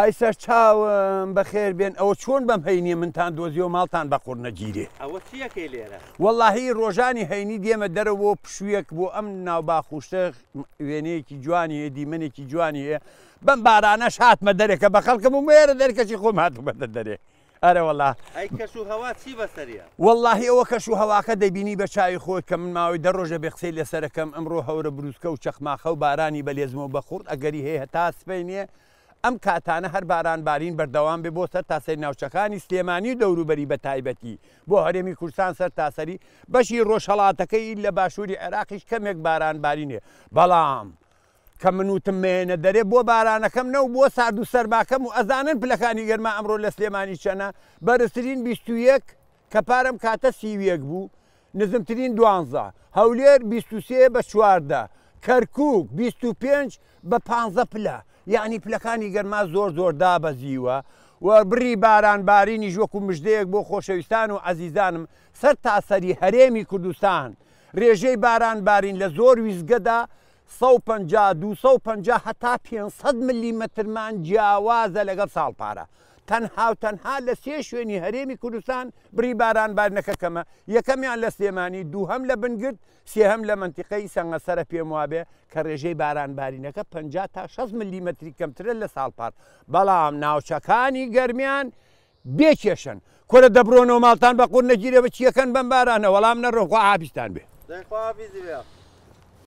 ئایسەر چاوم بەخێر بێن ئەوە چۆن بەم هەینی منتان دۆزیەوە ماڵتان بەخۆر نەگیرێ وەڵی ڕۆژانی هەینی دێمە دەرەوە پشوویەک بۆ ئەم ناوباخوشتە وێنەیەکی جوانی هەیە دیمەنێکی جوانی هەیە بەم بارانە شاتمە دەرێکە بە خەڵکەم و مێرە دەرکەچی خۆم هاتو بەدە دەرێک. ئەرە وڵا واللهی ئەوە کەش و هەواکە دەبینی بە چاوی خۆت کە من ماوەی دەڕۆژە بێ قسەی لەسەرەکەم ئەمڕۆ هەورە بروسکە و چەخماخە و بارانی بەلێزمەوە بەخورد ئەگەری هەیە تا سپی نییە ئەم کاتانە هەر باران بارین بەردەوام بێ بۆ سەر تاسەری ناوچەکانی سلێمانی و دەوروبەری بە تایبەتی بۆ هەرێمی کوردستان سەر تاسەری بەشی ڕۆژهڵاتەکەی لە باشووری عێراقیش کەمێک باران بارینێ بەڵام کە من وتم مێنە دەرێ بۆ بارانەکەم نەو بۆ سارد و سەرباکەم و ئەزانن پلەکانی گەرما ئەمڕۆ لە سلێمانی چەنە بەرزترین 21 کە پارەم کاتە سیویەک بوو نزمترین دوانزە هەولێر 23 بە چواردە کەرکک 25 بە 15 پلە یعنی پلەکانی گەرما زۆر زۆر دابەزیوە و بری باران بارینی ژوەک و مژدەیەک بۆ خۆشەویستان و عزیزانم سەر تاسەری هەرێمی کوردستان ڕێژەی باران بارین لە زۆر ویزگەدا 250 هەتا 500 میلیمەترمان جیاوازە لەگەڵ ساڵپارە. تەنها و تەنها لە سێ شوێنی هەرێمی کوردستان بری باران بارنەکەکەمە یەکەمیان لە سلێمانی دووهەم لە بنگرت سێهەم لە منتیقەی سەنگەسەرە پێم وابێ کە ڕێژەی بارانبارینەکە 50 تا 6 میلیمەتری کەمترە لە ساڵپار بەڵام ناوچەکانی گەرمیان بێکێشن کۆرە دەبرۆنەوە ماڵتان بە قوور نەگیرە بە چیەکەن بمبارانە وەڵام نەڕۆخوا ئابیستان بێ.